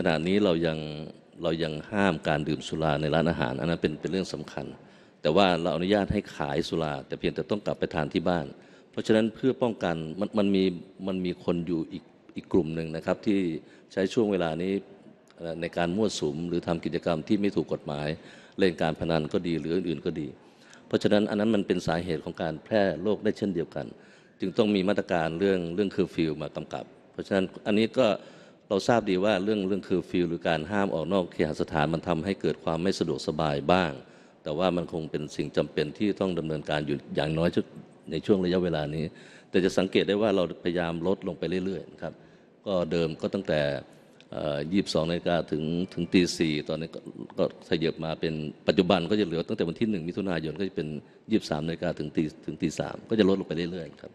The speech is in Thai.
ขณะนี้เรายังเรายังห้ามการดื่มสุราในร้านอาหาร อันนั้นเป็นเป็นเรื่องสำคัญ แต่ว่าเราอนุญาตให้ขายสุราแต่เพียงแต่ต้องกลับไปทานที่บ้าน เพราะฉะนั้นเพื่อป้องกันมันมันมีมันมีคนอยู่อีกอีกกลุ่มหนึ่งนะครับที่ใช้ช่วงเวลานี้ในการมั่วสุมหรือทำกิจกรรมที่ไม่ถูกกฎหมาย เล่นการพนันก็ดีหรืออื่นๆก็ดี เพราะฉะนั้นอันนั้นมันเป็นสาเหตุของการแพร่โรคได้เช่นเดียวกัน จึงต้องมีมาตรการเรื่องเรื่องคือฟิวมากำกับ เพราะฉะนั้นอันนี้ก็เราทราบดีว่าเรื่องเรื่องคือฟิลหรือการห้ามออกนอกเคหสถานมันทำให้เกิดความไม่สะดวกสบายบ้าง แต่ว่ามันคงเป็นสิ่งจำเป็นที่ต้องดำเนินการอยู่อย่างน้อยในช่วงระยะเวลานี้ แต่จะสังเกตได้ว่าเราพยายามลดลงไปเรื่อยๆครับก็เดิมก็ตั้งแต่ยี่สิบสองนาฬิกาถึงถึงตีสี่ตอนนี้ก็ขยับมาเป็นปัจจุบันก็จะเหลือ ตั้งแต่วันที่หนึ่งมิถุนายนก็จะเป็นยี่สิบสามนาฬิกาถึงตีถึงตีสามก็จะลดลงไปเรื่อยๆครับ